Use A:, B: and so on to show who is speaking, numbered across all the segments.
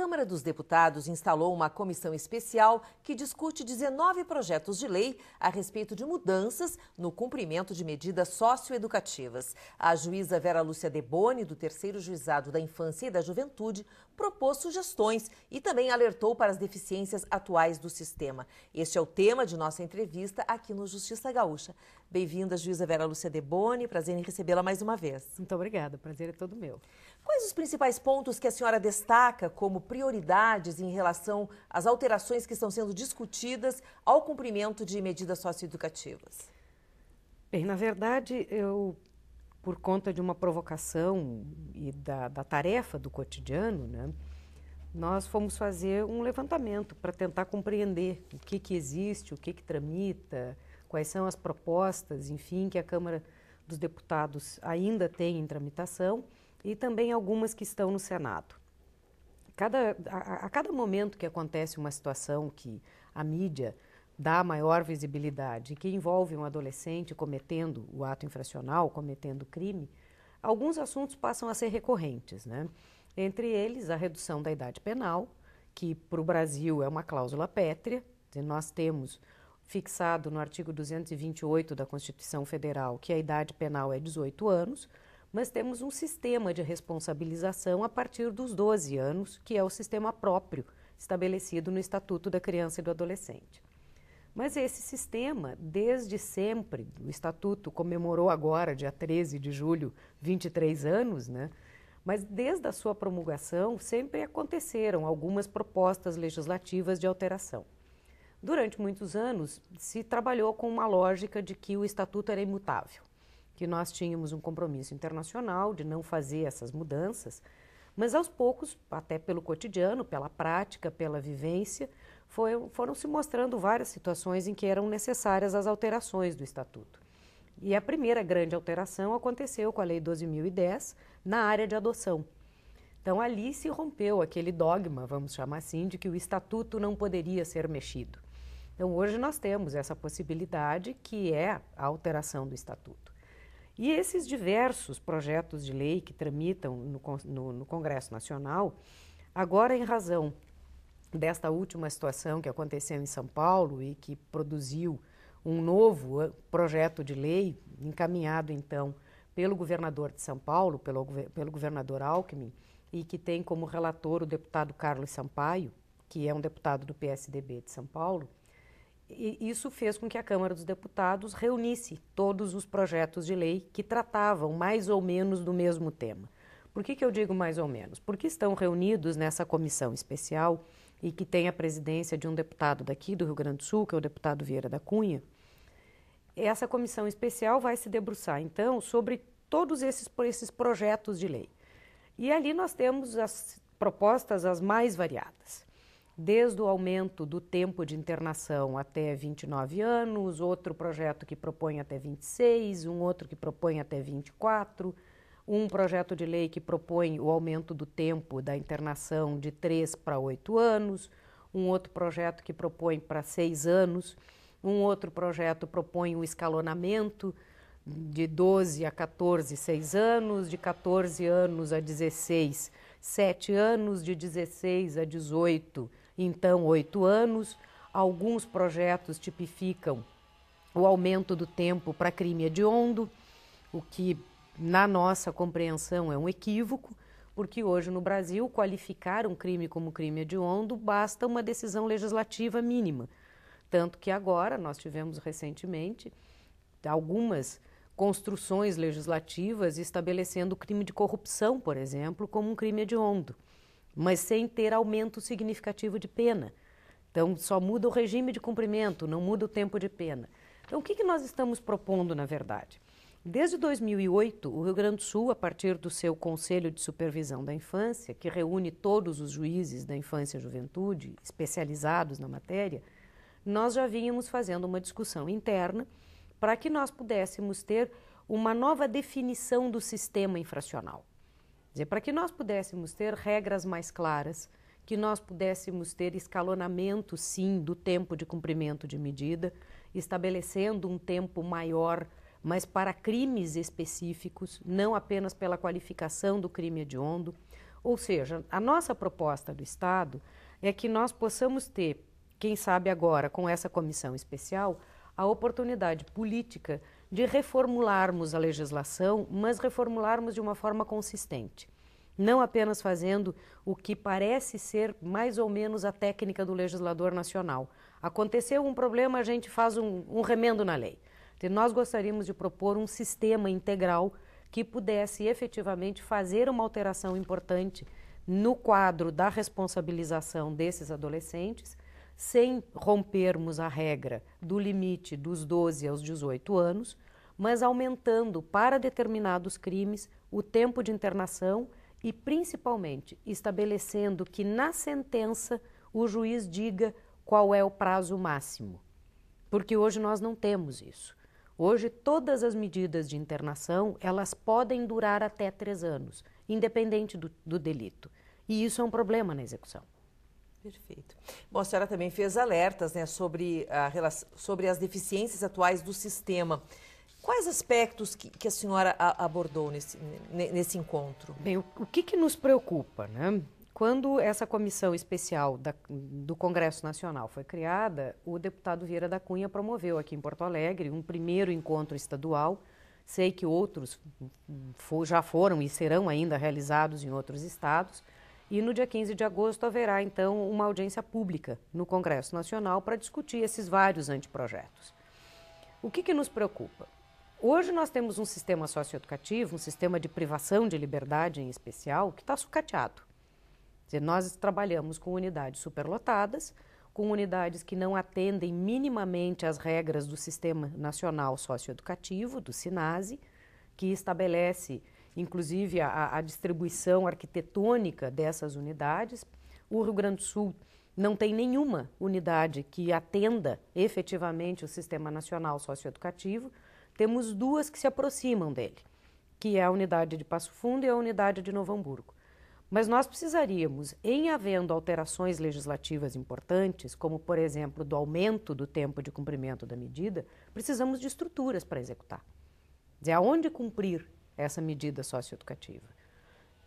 A: Câmara dos Deputados instalou uma comissão especial que discute 19 projetos de lei a respeito de mudanças no cumprimento de medidas socioeducativas. A juíza Vera Lúcia Deboni, do terceiro juizado da infância e da juventude, propôs sugestões e também alertou para as deficiências atuais do sistema. Este é o tema de nossa entrevista aqui no Justiça Gaúcha. Bem-vinda, juíza Vera Lúcia Boni. Prazer em recebê-la mais uma vez. Muito obrigada, prazer é todo meu. Quais os principais pontos que a senhora destaca como prioridades em relação às alterações que estão sendo discutidas ao cumprimento de medidas socioeducativas?
B: Bem, na verdade, eu, por conta de uma provocação e da, da tarefa do cotidiano, né? nós fomos fazer um levantamento para tentar compreender o que, que existe, o que, que tramita, quais são as propostas, enfim, que a Câmara dos Deputados ainda tem em tramitação e também algumas que estão no Senado. Cada, a, a cada momento que acontece uma situação que a mídia dá maior visibilidade, que envolve um adolescente cometendo o ato infracional, cometendo crime, alguns assuntos passam a ser recorrentes. Né? Entre eles, a redução da idade penal, que para o Brasil é uma cláusula pétrea, nós temos fixado no artigo 228 da Constituição Federal que a idade penal é 18 anos, mas temos um sistema de responsabilização a partir dos 12 anos, que é o sistema próprio estabelecido no Estatuto da Criança e do Adolescente. Mas esse sistema, desde sempre, o Estatuto comemorou agora, dia 13 de julho, 23 anos, né? mas desde a sua promulgação sempre aconteceram algumas propostas legislativas de alteração. Durante muitos anos se trabalhou com uma lógica de que o estatuto era imutável, que nós tínhamos um compromisso internacional de não fazer essas mudanças, mas aos poucos, até pelo cotidiano, pela prática, pela vivência, foi, foram se mostrando várias situações em que eram necessárias as alterações do estatuto. E a primeira grande alteração aconteceu com a Lei 12.010 na área de adoção. Então ali se rompeu aquele dogma, vamos chamar assim, de que o estatuto não poderia ser mexido. Então, hoje nós temos essa possibilidade que é a alteração do estatuto. E esses diversos projetos de lei que tramitam no, no, no Congresso Nacional, agora em razão desta última situação que aconteceu em São Paulo e que produziu um novo ah, projeto de lei encaminhado então pelo governador de São Paulo, pelo, pelo governador Alckmin, e que tem como relator o deputado Carlos Sampaio, que é um deputado do PSDB de São Paulo, e isso fez com que a Câmara dos Deputados reunisse todos os projetos de lei que tratavam mais ou menos do mesmo tema. Por que, que eu digo mais ou menos? Porque estão reunidos nessa comissão especial e que tem a presidência de um deputado daqui do Rio Grande do Sul, que é o deputado Vieira da Cunha. Essa comissão especial vai se debruçar, então, sobre todos esses, esses projetos de lei. E ali nós temos as propostas as mais variadas desde o aumento do tempo de internação até 29 anos, outro projeto que propõe até 26, um outro que propõe até 24, um projeto de lei que propõe o aumento do tempo da internação de 3 para 8 anos, um outro projeto que propõe para 6 anos, um outro projeto propõe o um escalonamento de 12 a 14, 6 anos, de 14 anos a 16, 7 anos, de 16 a 18, então oito anos. Alguns projetos tipificam o aumento do tempo para crime hediondo, o que, na nossa compreensão, é um equívoco, porque hoje no Brasil, qualificar um crime como crime hediondo basta uma decisão legislativa mínima. Tanto que agora nós tivemos recentemente algumas construções legislativas estabelecendo o crime de corrupção, por exemplo, como um crime hediondo mas sem ter aumento significativo de pena. Então, só muda o regime de cumprimento, não muda o tempo de pena. Então, o que, que nós estamos propondo, na verdade? Desde 2008, o Rio Grande do Sul, a partir do seu Conselho de Supervisão da Infância, que reúne todos os juízes da infância e juventude especializados na matéria, nós já vínhamos fazendo uma discussão interna para que nós pudéssemos ter uma nova definição do sistema infracional dizer, para que nós pudéssemos ter regras mais claras, que nós pudéssemos ter escalonamento, sim, do tempo de cumprimento de medida, estabelecendo um tempo maior, mas para crimes específicos, não apenas pela qualificação do crime hediondo. Ou seja, a nossa proposta do Estado é que nós possamos ter, quem sabe agora, com essa comissão especial, a oportunidade política de reformularmos a legislação, mas reformularmos de uma forma consistente. Não apenas fazendo o que parece ser mais ou menos a técnica do legislador nacional. Aconteceu um problema, a gente faz um, um remendo na lei. Então, nós gostaríamos de propor um sistema integral que pudesse efetivamente fazer uma alteração importante no quadro da responsabilização desses adolescentes sem rompermos a regra do limite dos 12 aos 18 anos, mas aumentando para determinados crimes o tempo de internação e, principalmente, estabelecendo que na sentença o juiz diga qual é o prazo máximo. Porque hoje nós não temos isso. Hoje, todas as medidas de internação elas podem durar até três anos, independente do, do delito. E isso é um problema na execução.
A: Perfeito. Bom, a senhora também fez alertas né, sobre, a, sobre as deficiências atuais do sistema. Quais aspectos que, que a senhora a, abordou nesse, nesse
B: encontro? Bem, o, o que, que, nos preocupa, né? Quando essa comissão especial da, do Congresso Nacional foi criada, o deputado Vieira da Cunha promoveu aqui em Porto Alegre um primeiro encontro estadual. Sei que outros for, já foram e serão ainda realizados em outros estados e no dia 15 de agosto haverá, então, uma audiência pública no Congresso Nacional para discutir esses vários anteprojetos. O que, que nos preocupa? Hoje nós temos um sistema socioeducativo, um sistema de privação de liberdade em especial, que está sucateado. Dizer, nós trabalhamos com unidades superlotadas, com unidades que não atendem minimamente às regras do Sistema Nacional Socioeducativo, do SINASE, que estabelece inclusive a, a distribuição arquitetônica dessas unidades. O Rio Grande do Sul não tem nenhuma unidade que atenda efetivamente o Sistema Nacional Socioeducativo. Temos duas que se aproximam dele, que é a unidade de Passo Fundo e a unidade de Novo Hamburgo. Mas nós precisaríamos, em havendo alterações legislativas importantes, como por exemplo do aumento do tempo de cumprimento da medida, precisamos de estruturas para executar. De aonde cumprir essa medida socioeducativa.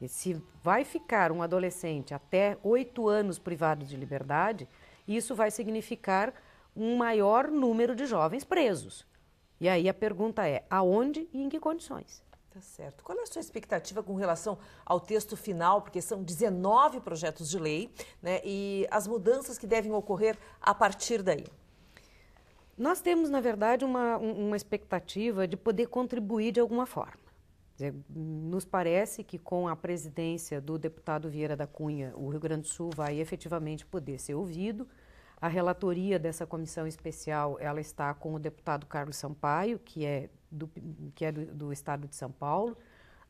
B: E se vai ficar um adolescente até oito anos privado de liberdade, isso vai significar um maior número de jovens presos. E aí a pergunta é: aonde e em que condições?
A: Tá certo. Qual é a sua expectativa com relação ao texto final? Porque são 19 projetos de lei né, e as mudanças que devem ocorrer a partir daí.
B: Nós temos, na verdade, uma, uma expectativa de poder contribuir de alguma forma nos parece que com a presidência do deputado Vieira da Cunha, o Rio Grande do Sul vai efetivamente poder ser ouvido. A relatoria dessa comissão especial, ela está com o deputado Carlos Sampaio, que é do, que é do, do estado de São Paulo.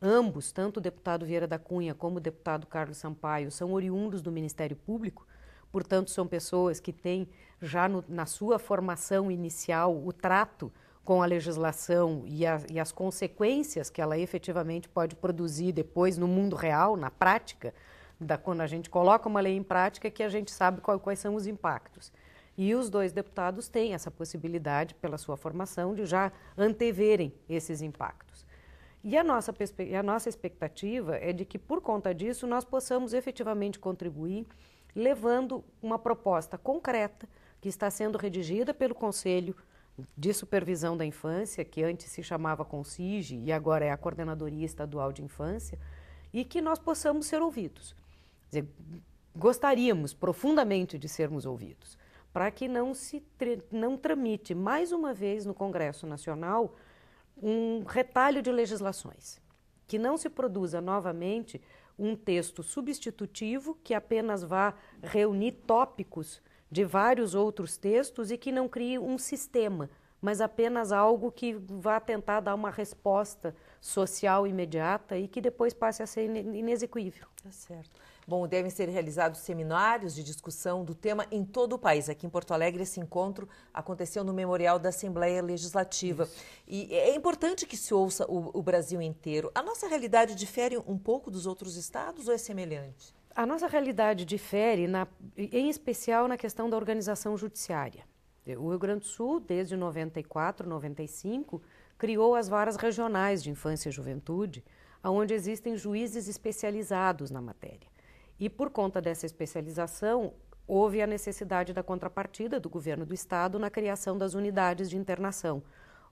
B: Ambos, tanto o deputado Vieira da Cunha como o deputado Carlos Sampaio, são oriundos do Ministério Público, portanto, são pessoas que têm já no, na sua formação inicial o trato com a legislação e, a, e as consequências que ela efetivamente pode produzir depois no mundo real, na prática, da, quando a gente coloca uma lei em prática, que a gente sabe qual, quais são os impactos. E os dois deputados têm essa possibilidade, pela sua formação, de já anteverem esses impactos. E a nossa, a nossa expectativa é de que, por conta disso, nós possamos efetivamente contribuir, levando uma proposta concreta que está sendo redigida pelo Conselho de Supervisão da Infância, que antes se chamava CONSIGE e agora é a Coordenadoria Estadual de Infância, e que nós possamos ser ouvidos. Dizer, gostaríamos profundamente de sermos ouvidos, para que não se não tramite mais uma vez no Congresso Nacional um retalho de legislações, que não se produza novamente um texto substitutivo que apenas vá reunir tópicos de vários outros textos e que não crie um sistema, mas apenas algo que vá tentar dar uma resposta social imediata e que depois
A: passe a ser inexequível. Tá certo. Bom, devem ser realizados seminários de discussão do tema em todo o país. Aqui em Porto Alegre, esse encontro aconteceu no Memorial da Assembleia Legislativa. Isso. E é importante que se ouça o, o Brasil inteiro. A nossa realidade difere um pouco dos outros estados ou é semelhante?
B: a nossa realidade difere, na, em especial na questão da organização judiciária. O Rio Grande do Sul, desde 94, 95, criou as varas regionais de infância e juventude, onde existem juízes especializados na matéria. E por conta dessa especialização, houve a necessidade da contrapartida do governo do estado na criação das unidades de internação.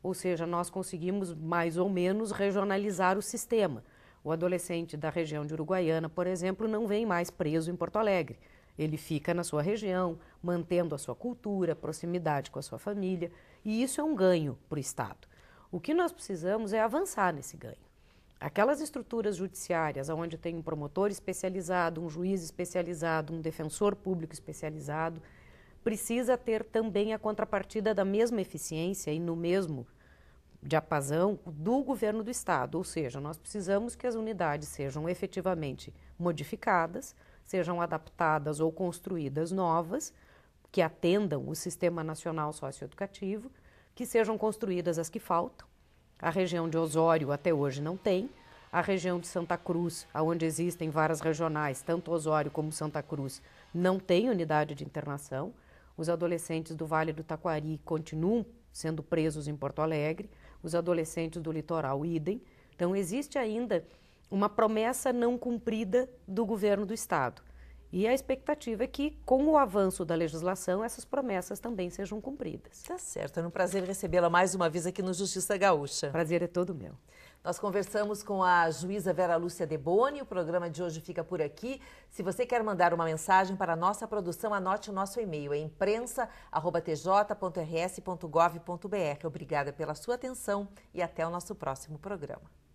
B: Ou seja, nós conseguimos mais ou menos regionalizar o sistema. O adolescente da região de Uruguaiana, por exemplo, não vem mais preso em Porto Alegre. Ele fica na sua região, mantendo a sua cultura, proximidade com a sua família, e isso é um ganho para o Estado. O que nós precisamos é avançar nesse ganho. Aquelas estruturas judiciárias onde tem um promotor especializado, um juiz especializado, um defensor público especializado, precisa ter também a contrapartida da mesma eficiência e no mesmo diapasão do governo do Estado, ou seja, nós precisamos que as unidades sejam efetivamente modificadas, sejam adaptadas ou construídas novas, que atendam o Sistema Nacional Socioeducativo, que sejam construídas as que faltam. A região de Osório até hoje não tem, a região de Santa Cruz, onde existem varas regionais, tanto Osório como Santa Cruz, não tem unidade de internação. Os adolescentes do Vale do Taquari continuam sendo presos em Porto Alegre os adolescentes do litoral, idem. Então, existe ainda uma promessa não cumprida do governo do Estado. E a expectativa é que, com o
A: avanço da legislação, essas promessas também sejam cumpridas. Tá certo. É um prazer recebê-la mais uma vez aqui no Justiça Gaúcha. Prazer é todo meu. Nós conversamos com a juíza Vera Lúcia Boni. O programa de hoje fica por aqui. Se você quer mandar uma mensagem para a nossa produção, anote o nosso e-mail, é imprensa.tj.rs.gov.br. Obrigada pela sua atenção e até o nosso próximo programa.